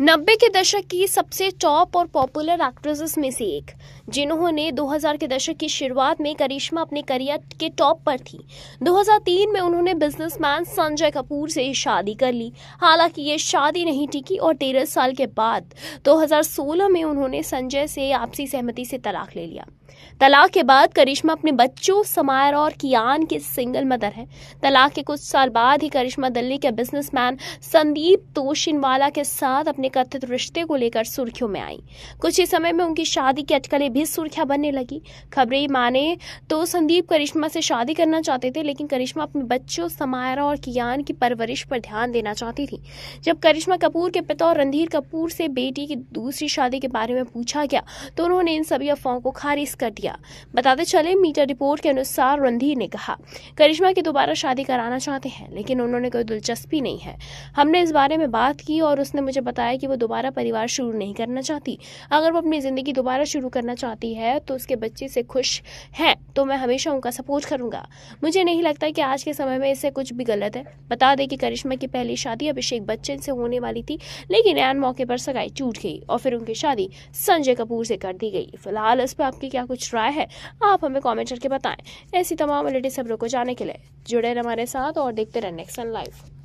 नब्बे के दशक की सबसे टॉप और पॉपुलर एक्ट्रेसेस में से एक जिन्होंने 2000 के दशक की शुरुआत में करिश्मा अपने करियर के टॉप पर थी 2003 में उन्होंने बिजनेसमैन संजय कपूर से शादी कर ली हालांकि ये शादी नहीं टिकी और 13 साल के बाद 2016 में उन्होंने संजय से आपसी सहमति से तलाक ले लिया तलाक के बाद करिश्मा अपने बच्चों समायर और कियान के सिंगल मदर है तलाक के कुछ साल बाद ही करिश्मा दिल्ली के बिजनेसमैन संदीप तोशिनवाला के साथ बाद अपने कथित रिश्ते को लेकर सुर्खियों में आई कुछ ही समय में उनकी शादी की अटकलें भी सुर्खियां बनने लगी खबरें माने तो संदीप करिश्मा से शादी करना चाहते थे लेकिन करिश्मा अपने बच्चों समायरा और कियान की परवरिश पर ध्यान देना चाहती थी जब करिश्मा कपूर के पिता और रणधीर कपूर से बेटी की दूसरी शादी के बारे में पूछा गया तो उन्होंने इन सभी अफवाहों को खारिज कर दिया बताते चले मीटर रिपोर्ट के अनुसार रणधीर ने कहा करिश्मा की दोबारा शादी कराना चाहते हैं लेकिन उन्होंने कोई दिलचस्पी नहीं है हमने इस बारे में बात की और उसने मुझे बताया कि वो दोबारा परिवार शुरू नहीं करना चाहती अगर वो अपनी ज़िंदगी दोबारा शुरू करना चाहती है तो उसके बच्चे से खुश हैं तो मैं हमेशा उनका सपोर्ट करूँगा मुझे नहीं लगता कि आज के समय में इससे कुछ भी गलत है बता दें कि करिश्मा की पहली शादी अभिषेक बच्चन से होने वाली थी लेकिन एन मौके पर सगाई टूट गई और फिर उनकी शादी संजय कपूर से कर दी गई फिलहाल इस पर आपकी क्या कुछ राय है आप हमें कॉमेंट करके बताएं ऐसी तमाम लेटेस्ट खबरों को जाने के लिए जुड़े हमारे साथ और देखते रहें नेक्स्ट लाइफ